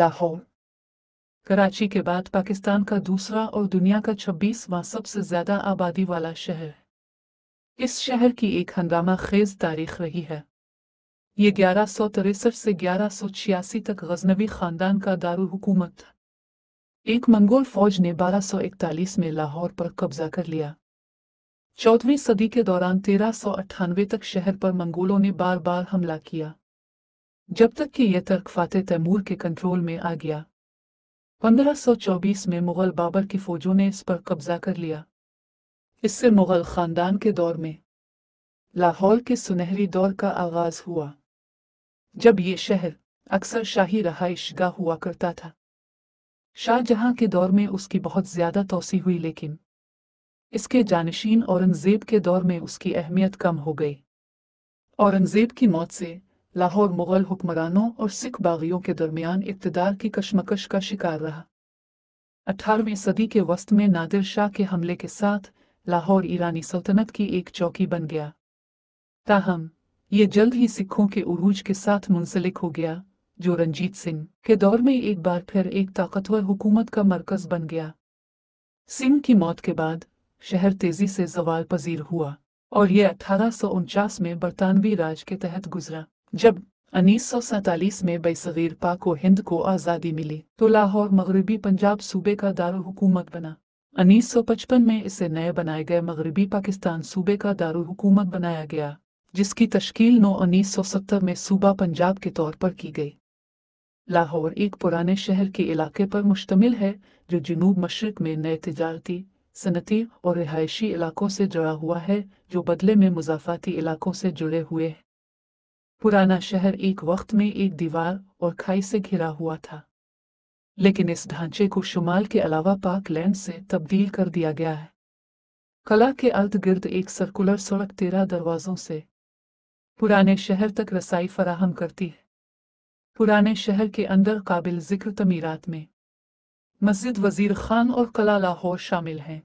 लाहौर कराची के बाद पाकिस्तान का दूसरा और दुनिया का छब्बीसवां सबसे ज़्यादा आबादी वाला शहर इस शहर की एक हंगामा खेज तारीख रही है ये ग्यारह सौ तिरसठ से ग्यारह सौ छियासी तक गजनवी खानदान का था एक मंगोल फौज ने बारह सौ इकतालीस में लाहौर पर कब्जा कर लिया चौदहवीं सदी के दौरान तेरह सौ अट्ठानवे तक शहर पर मंगोलों ने बार बार हमला किया जब तक कि यह तर्क फातह तैमूर के कंट्रोल में आ गया 1524 में मुगल बाबर की फौजों ने इस पर कब्जा कर लिया इससे मुगल खानदान के दौर में लाहौर के सुनहरी दौर का आगाज हुआ जब ये शहर अक्सर शाही रहाइश हुआ करता था शाहजहां के दौर में उसकी बहुत ज्यादा तोसी हुई लेकिन इसके जानशीन औरंगजेब के दौर में उसकी अहमियत कम हो गई औरंगजेब की मौत से लाहौर मुगल हुक्मरानों और सिख बागियों के दरमियान इकतदार की कशमकश का शिकार रहा अठारहवीं सदी के वस्त में नादिर शाह के हमले के साथ लाहौर ईरानी सल्तनत की एक चौकी बन गया ताहम ये जल्द ही सिखों के उरूज के साथ मुंसलिक हो गया जो रंजीत सिंह के दौर में एक बार फिर एक ताकतवर हुकूमत का मरकज बन गया सिंह की मौत के बाद शहर तेजी से जवाल पजीर हुआ और यह अठारह में बरतानवी राज के तहत गुजरा जब उन्नीस में बैसगीर पा को हिंद को आज़ादी मिली तो लाहौर मगरबी पंजाब सूबे का हुकूमत बना पचपन में इसे नए बनाए गए मगरबी पाकिस्तान सूबे का दारकूमत बनाया गया जिसकी तश्कील नौ उन्नीस सौ सत्तर में सूबा पंजाब के तौर पर की गई लाहौर एक पुराने शहर के इलाके पर मुश्तमिल है जो जनूब मशरक में नए तजारती सनती और रिहायशी इलाकों से जुड़ा हुआ है जो बदले में मुजाफाती इलाकों से जुड़े हुए हैं पुराना शहर एक वक्त में एक दीवार और खाई से घिरा हुआ था लेकिन इस ढांचे को शुमाल के अलावा पार्कलैंड से तब्दील कर दिया गया है कला के अर्द गिर्द एक सर्कुलर सड़क तेरह दरवाजों से पुराने शहर तक रसाई फराहम करती है पुराने शहर के अंदर काबिल जिक्र तमीरात में मस्जिद वजीर खान और कला लाहौर शामिल हैं